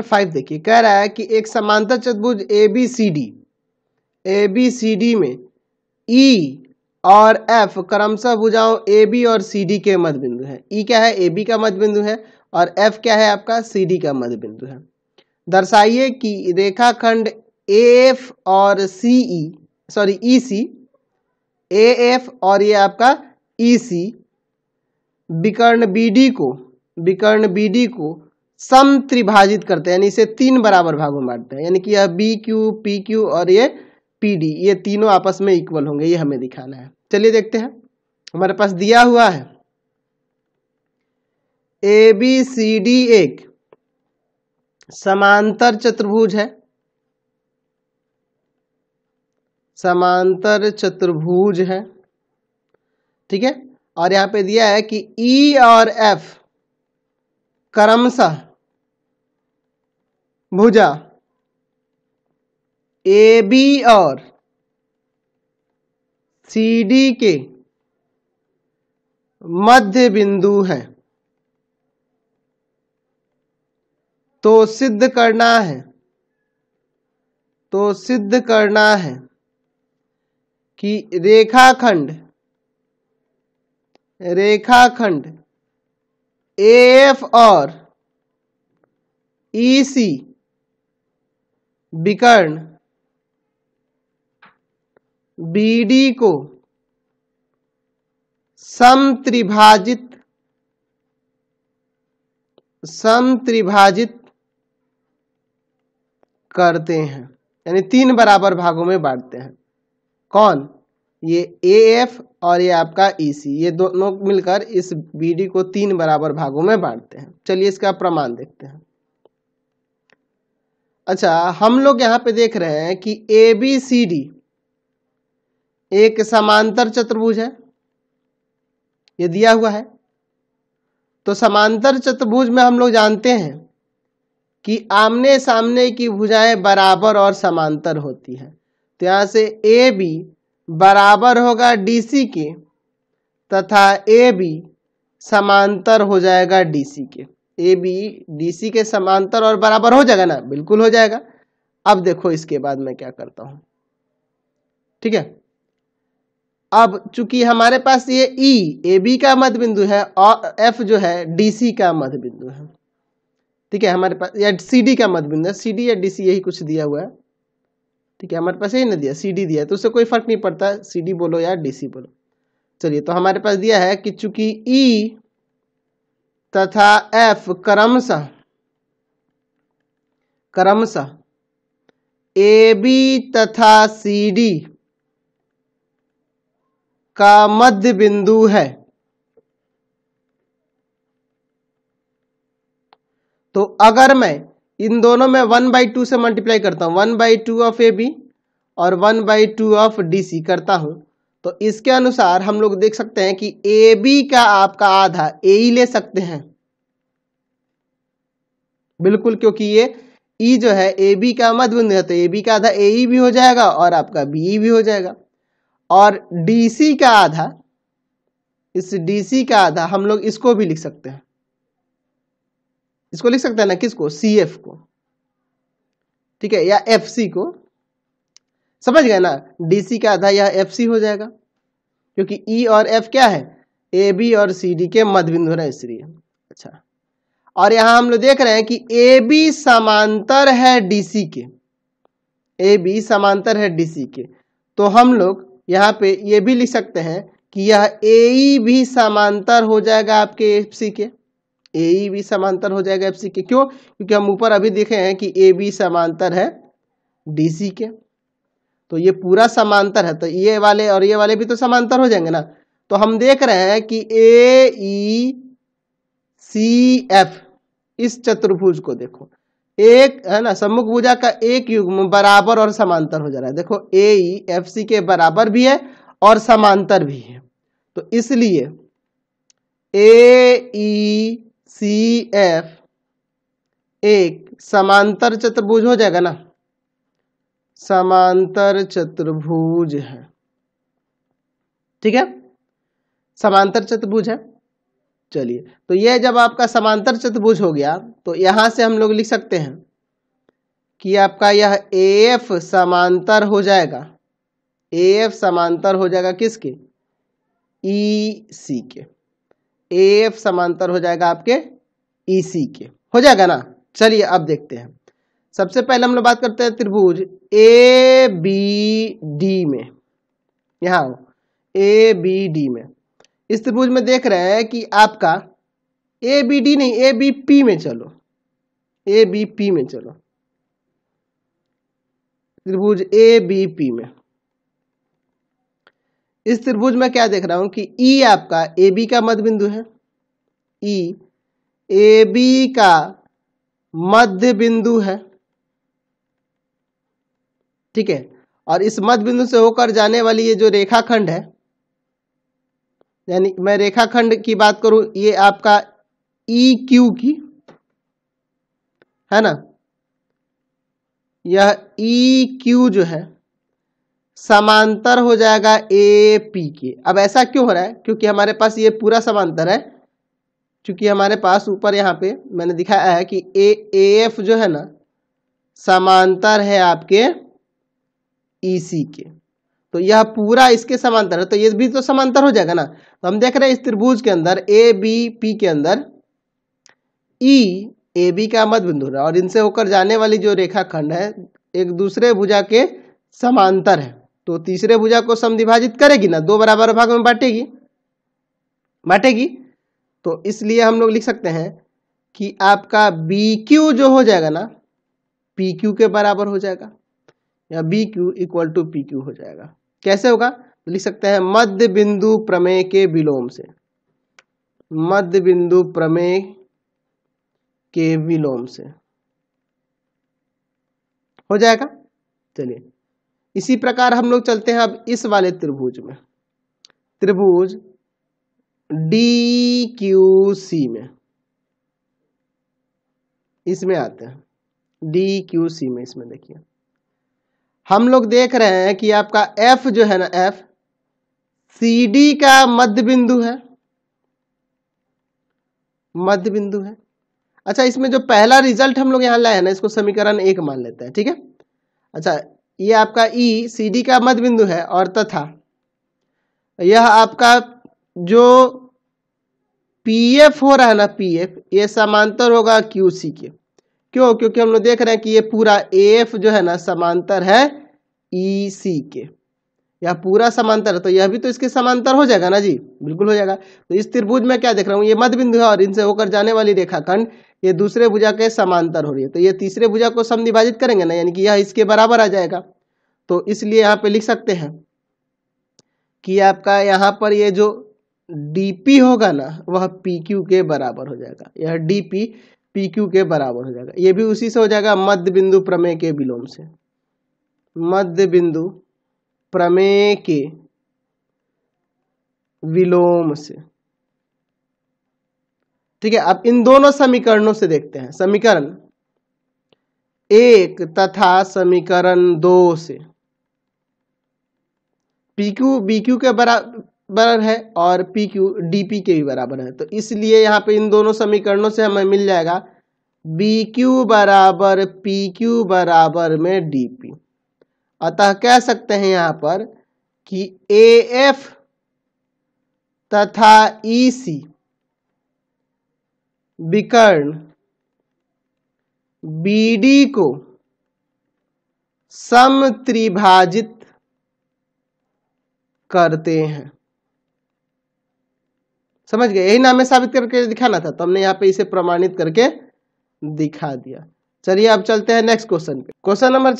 chapter five देखिए कह रहा है कि एक समांतर चतुर्भुज A B C D A B C D में ई e और एफ क्रमशः भुजाओं ए बी और सी डी के मध्य बिंदु है ई e क्या है ए बी का मध्य बिंदु है और एफ क्या है आपका सी डी का मध्य बिंदु है दर्शाइए कि रेखाखंड ए एफ और सी ई sorry E C A F और ये आपका ई e सी विकर्ण बी डी को विकर्ण बी डी को सम त्रिभाजित करते हैं यानी इसे तीन बराबर भागों में बांटते हैं यानी कि यह बी क्यू पी क्यू और ये पी डी ये तीनों आपस में इक्वल होंगे ये हमें दिखाना है चलिए देखते हैं हमारे पास दिया हुआ है ए बी सी डी एक समांतर चतुर्भुज है समांतर चतुर्भुज है ठीक है और यहां पे दिया है कि ई e और एफ क्रमशः भुजा ए बी और सी डी के मध्य बिंदु है तो सिद्ध करना है तो सिद्ध करना है कि रेखाखंड रेखाखंड ए एफ और ई e सी विकर्ण बीडी को समत्रिभाजित समत्रिभाजित करते हैं यानी तीन बराबर भागों में बांटते हैं कौन ये ए एफ और ये आपका ई e सी ये दोनों मिलकर इस बी डी को तीन बराबर भागों में बांटते हैं चलिए इसका प्रमाण देखते हैं अच्छा हम लोग यहाँ पे देख रहे हैं कि ए बी सी डी एक समांतर चतुर्भुज है ये दिया हुआ है तो समांतर चतुर्भुज में हम लोग जानते हैं कि आमने सामने की भुजाएं बराबर और समांतर होती हैं तो यहाँ से ए बी बराबर होगा डी सी के तथा ए बी समांतर हो जाएगा डी सी के ए बी डी सी के समांतर और बराबर हो जाएगा ना बिल्कुल हो जाएगा अब देखो इसके बाद मैं क्या करता हूं ठीक है अब चूंकि हमारे पास ये ई ए बी का मध्य बिंदु है और एफ जो है डी सी का मध्य बिंदु है ठीक है हमारे पास या सी डी का मध्य बिंदु है सी डी या डी सी यही कुछ दिया हुआ है ठीक है हमारे पास यही ना दिया सी डी दिया तो उससे कोई फर्क नहीं पड़ता सी डी बोलो या डी सी बोलो चलिए तो हमारे पास दिया है कि चूंकि ई e, तथा एफ क्रमश क्रमश ए बी तथा सी डी का मध्य बिंदु है तो अगर मैं इन दोनों में वन बाई टू से मल्टीप्लाई करता हूं one by two of A B और one by two of D C करता हूं तो इसके अनुसार हम लोग देख सकते हैं कि ए बी का आपका आधा ए ही e ले सकते हैं बिल्कुल क्योंकि ये ई e जो है ए बी का मध्य बिंदु है तो ए बी का आधा ए ई e भी हो जाएगा और आपका बी e भी हो जाएगा और डी सी का आधा इस डी सी का आधा हम लोग इसको भी लिख सकते हैं इसको लिख सकते हैं ना किसको सी एफ को ठीक है या एफ सी को समझ गए ना डीसी का आधा यह सी हो जाएगा क्योंकि ई e और एफ क्या है ए बी और सी डी के मध्य बिंदु है इसलिए अच्छा और यहाँ हम लोग देख रहे हैं कि ए बी समांतर है डीसी के ए बी समांतर है डीसी के तो हम लोग यहाँ पे ये भी लिख सकते हैं कि यह ए भी e, समांतर हो जाएगा आपके एफ सी के ए भी e, समांतर हो जाएगा एफ सी के क्यों क्योंकि हम ऊपर अभी देखे हैं कि ए बी समांतर है डी सी के तो ये पूरा समांतर है तो ये वाले और ये वाले भी तो समांतर हो जाएंगे ना तो हम देख रहे हैं कि ए ई सी एफ इस चतुर्भुज को देखो एक है ना सम्मुख भुजा का एक युग्म बराबर और समांतर हो जा रहा है देखो ए ई एफ सी के बराबर भी है और समांतर भी है तो इसलिए ए ई सी एफ एक समांतर चतुर्भुज हो जाएगा ना समांतर चतुर्भुज है ठीक है समांतर चतुर्भुज है चलिए तो यह जब आपका समांतर चतुर्भुज हो गया तो यहां से हम लोग लिख सकते हैं कि आपका यह ए एफ समांतर हो जाएगा ए एफ समांतर हो जाएगा किसके ई e सी के ए एफ समांतर हो जाएगा आपके ई e सी के हो जाएगा ना चलिए अब देखते हैं सबसे पहले हम लोग बात करते हैं त्रिभुज ए बी डी में यहाँ ए बी डी में इस त्रिभुज में देख रहे हैं कि आपका ए बी डी नहीं ए बी पी में चलो ए बी पी में चलो त्रिभुज ए बी पी में इस त्रिभुज में क्या देख रहा हूं कि ई e आपका ए बी का मध्य बिंदु है ई ए बी का मध्य बिंदु है ठीक है और इस मध्य बिंदु से होकर जाने वाली ये जो रेखाखंड है यानी मैं रेखाखंड की बात करूं ये आपका ई e क्यू की है ना यह ई e क्यू जो है समांतर हो जाएगा ए पी के अब ऐसा क्यों हो रहा है क्योंकि हमारे पास ये पूरा समांतर है क्योंकि हमारे पास ऊपर यहां पे मैंने दिखाया है कि ए एफ जो है ना समांतर है आपके ई e के तो यह पूरा इसके समांतर है तो ये भी तो समांतर हो जाएगा ना तो हम देख रहे हैं इस त्रिभुज के अंदर ए बी पी के अंदर ई ए बी का मध्य बिंदु है और इनसे होकर जाने वाली जो रेखा खंड है एक दूसरे भुजा के समांतर है तो तीसरे भुजा को समविभाजित करेगी ना दो बराबर भाग में बांटेगी बांटेगी तो इसलिए हम लोग लिख सकते हैं कि आपका बी क्यू जो हो जाएगा ना पी क्यू के बराबर हो जाएगा या B Q equal to P Q हो जाएगा कैसे होगा तो लिख सकते हैं मध्य बिंदु प्रमेय के विलोम से मध्य बिंदु प्रमेय के विलोम से हो जाएगा चलिए इसी प्रकार हम लोग चलते हैं अब इस वाले त्रिभुज में त्रिभुज डी क्यू सी में इसमें आते हैं डी क्यू सी में इसमें देखिए हम लोग देख रहे हैं कि आपका एफ जो है ना एफ सी डी का मध्य बिंदु है मध्य बिंदु है अच्छा इसमें जो पहला रिजल्ट हम लोग यहां लाए हैं ना इसको समीकरण एक मान लेते हैं ठीक है अच्छा ये आपका ई सी डी का मध्य बिंदु है और तथा यह आपका जो पी एफ हो रहा है ना पी एफ ये समांतर होगा क्यू सी के क्यों क्योंकि हम लोग देख रहे हैं कि ये पूरा ए एफ जो है ना समांतर है ई सी के यह पूरा समांतर है तो यह भी तो इसके समांतर हो जाएगा ना जी बिल्कुल हो जाएगा तो इस त्रिभुज में क्या देख रहा हूँ ये मध्य बिंदु है और इनसे होकर जाने वाली रेखाखंड ये दूसरे भुजा के समांतर हो रही है तो ये तीसरे भुजा को समिभाजित करेंगे ना यानी कि यह इसके बराबर आ जाएगा तो इसलिए यहाँ पे लिख सकते हैं कि आपका यहाँ पर ये जो डी होगा ना वह पी के बराबर हो जाएगा यह डी पी क्यू के बराबर हो जाएगा ये भी उसी से हो जाएगा मध्य बिंदु प्रमेय के विलोम से मध्य बिंदु प्रमेय के विलोम से ठीक है अब इन दोनों समीकरणों से देखते हैं समीकरण एक तथा समीकरण दो से पी क्यू बी क्यू के बराबर बराबर है और पी क्यू डी पी के भी बराबर है तो इसलिए यहाँ पे इन दोनों समीकरणों से हमें मिल जाएगा बी क्यू बराबर पी क्यू बराबर में डी पी अतः कह सकते हैं यहाँ पर कि ए एफ तथा ई e सी विकर्ण बी डी को समत्रिभाजित करते हैं समझ गए यही नाम में साबित करके दिखाना था तो हमने यहाँ पे इसे प्रमाणित करके दिखा दिया चलिए अब चलते हैं नेक्स्ट क्वेश्चन पे क्वेश्चन नंबर